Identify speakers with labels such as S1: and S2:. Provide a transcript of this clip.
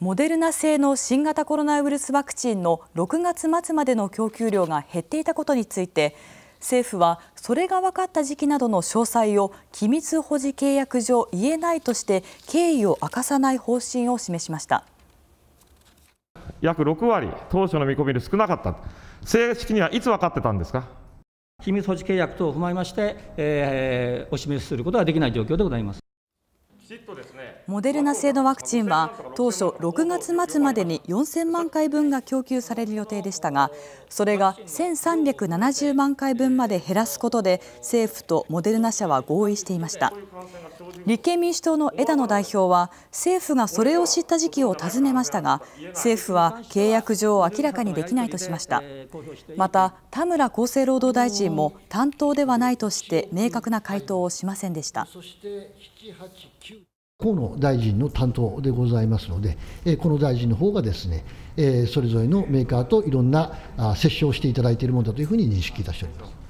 S1: モデルナ製の新型コロナウイルスワクチンの6月末までの供給量が減っていたことについて政府はそれが分かった時期などの詳細を機密保持契約上言えないとして経緯を明かさない方針を示しました
S2: 約6割当初の見込みより少なかった正式にはいつ分かってたんですか機密保持契約等を踏まえまして、えー、お示しすることはできない状況でございます
S1: モデルナ製のワクチンは当初6月末までに4000万回分が供給される予定でしたがそれが1370万回分まで減らすことで政府とモデルナ社は合意していました立憲民主党の枝野代表は政府がそれを知った時期を尋ねましたが政府は契約上明らかにできないとしましたまた田村厚生労働大臣も担当ではないとして明確な回答をしませんでした
S3: 河野大臣の担当でございますので、この大臣の方がですね、それぞれのメーカーといろんな折衝をしていただいているものだというふうに認識いたしております。